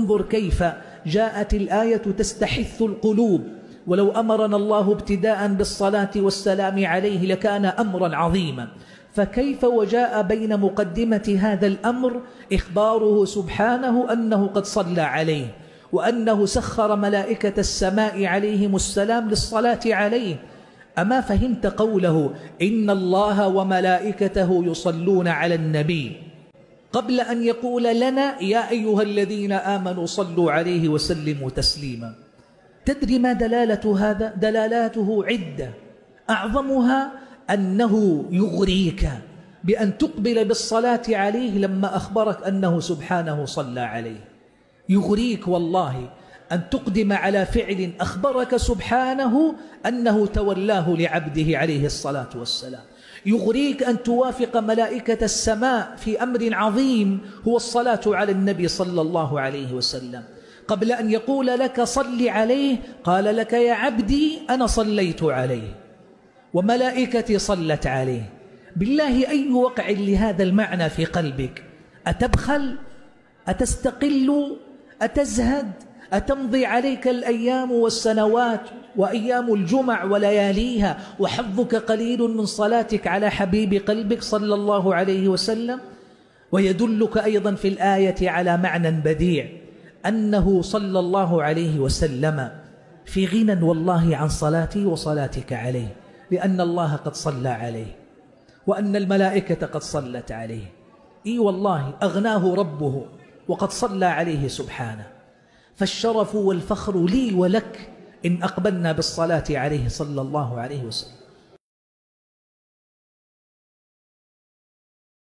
انظر كيف جاءت الآية تستحث القلوب ولو أمرنا الله ابتداء بالصلاة والسلام عليه لكان أمرا عظيما فكيف وجاء بين مقدمة هذا الأمر إخباره سبحانه أنه قد صلى عليه وأنه سخر ملائكة السماء عليهم السلام للصلاة عليه أما فهمت قوله إن الله وملائكته يصلون على النبي قبل أن يقول لنا يا أيها الذين آمنوا صلوا عليه وسلموا تسليما تدري ما دلالة هذا؟ دلالاته عدة أعظمها أنه يغريك بأن تقبل بالصلاة عليه لما أخبرك أنه سبحانه صلى عليه يغريك والله أن تقدم على فعل أخبرك سبحانه أنه تولاه لعبده عليه الصلاة والسلام يغريك أن توافق ملائكة السماء في أمر عظيم هو الصلاة على النبي صلى الله عليه وسلم قبل أن يقول لك صل عليه قال لك يا عبدي أنا صليت عليه وملائكتي صلت عليه بالله أي وقع لهذا المعنى في قلبك أتبخل أتستقل أتزهد أتمضي عليك الأيام والسنوات وأيام الجمع ولياليها وحظك قليل من صلاتك على حبيب قلبك صلى الله عليه وسلم ويدلك أيضا في الآية على معنى بديع أنه صلى الله عليه وسلم في غنى والله عن صلاتي وصلاتك عليه لأن الله قد صلى عليه وأن الملائكة قد صلت عليه إي والله أغناه ربه وقد صلى عليه سبحانه فالشرف والفخر لي ولك إن أقبلنا بالصلاة عليه صلى الله عليه وسلم